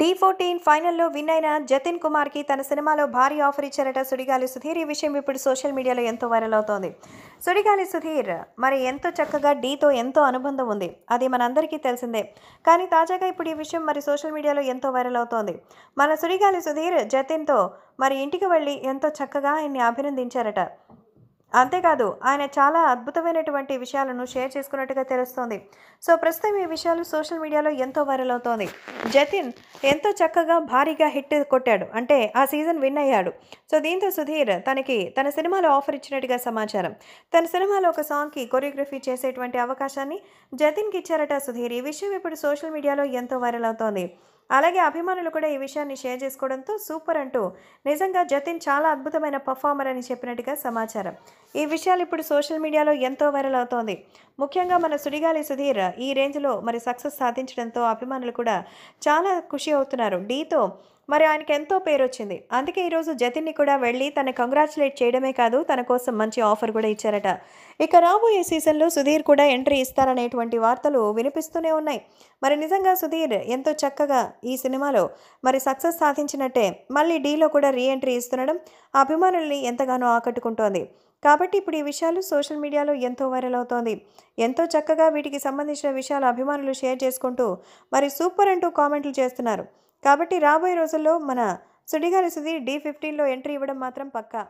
D fourteen ఫైనల్లో win అయిన జతిన్ కుమార్కి తన సినిమాలో భారీ ఆఫర్ ఇచ్చారట సుడిగాలి సుధీర్ ఈ విషయం ఇప్పుడు సోషల్ మీడియాలో ఎంతో వైరల్ అవుతోంది సుడిగాలి సుధీర్ మరి ఎంతో చక్కగా డీతో ఎంతో అనుబంధం ఉంది అది మనందరికీ తెలిసిందే కానీ తాజాగా ఇప్పుడు ఈ విషయం మరి సోషల్ మీడియాలో ఎంతో వైరల్ అవుతోంది మన సుడిగాలి సుధీర్ జతిన్తో మరి ఇంటికి వెళ్ళి ఎంతో చక్కగా ఆయన్ని అభినందించారట అంతేకాదు ఆయన చాలా అద్భుతమైనటువంటి విషయాలను షేర్ చేసుకున్నట్టుగా తెలుస్తోంది సో ప్రస్తుతం ఈ విషయాలు సోషల్ మీడియాలో ఎంతో వైరల్ అవుతోంది జతిన్ ఎంతో చక్కగా భారీగా హిట్ కొట్టాడు అంటే ఆ సీజన్ విన్ అయ్యాడు సో దీంతో సుధీర్ తనకి తన సినిమాలో ఆఫర్ ఇచ్చినట్టుగా సమాచారం తన సినిమాలో ఒక సాంగ్కి కొరియోగ్రఫీ చేసేటువంటి అవకాశాన్ని జతిన్కి ఇచ్చారట సుధీర్ ఈ విషయం ఇప్పుడు సోషల్ మీడియాలో ఎంతో వైరల్ అవుతోంది అలాగే అభిమానులు కూడా ఈ విషయాన్ని షేర్ చేసుకోవడంతో సూపర్ అంటూ నిజంగా జతిన్ చాలా అద్భుతమైన పర్ఫార్మర్ అని చెప్పినట్టుగా సమాచారం ఈ విషయాలు ఇప్పుడు సోషల్ మీడియాలో ఎంతో వైరల్ అవుతోంది ముఖ్యంగా మన సుడిగాలి సుధీర్ ఈ రేంజ్లో మరి సక్సెస్ సాధించడంతో అభిమానులు కూడా చాలా ఖుషి అవుతున్నారు డీతో మరి ఆయనకి ఎంతో పేరు వచ్చింది అందుకే ఈరోజు జతిన్ని కూడా వెళ్ళి తన కంగ్రాచులేట్ చేయడమే కాదు తన కోసం మంచి ఆఫర్ కూడా ఇచ్చారట ఇక రాబోయే సీజన్లో సుధీర్ కూడా ఎంట్రీ ఇస్తారనేటువంటి వార్తలు వినిపిస్తూనే ఉన్నాయి మరి నిజంగా సుధీర్ ఎంతో చక్కగా ఈ సినిమాలో మరి సక్సెస్ సాధించినట్టే మళ్ళీ డీలో కూడా రీఎంట్రీ ఇస్తుండడం అభిమానుల్ని ఎంతగానో ఆకట్టుకుంటోంది కాబట్టి ఇప్పుడు ఈ విషయాలు సోషల్ మీడియాలో ఎంతో వైరల్ అవుతోంది ఎంతో చక్కగా వీటికి సంబంధించిన విషయాలు అభిమానులు షేర్ చేసుకుంటూ మరి సూపర్ అంటూ కామెంట్లు చేస్తున్నారు కాబట్టి రాబోయే రోజుల్లో మన సుడిగారి సుధీర్ డీ ఫిఫ్టీన్లో ఎంట్రీ ఇవ్వడం మాత్రం పక్కా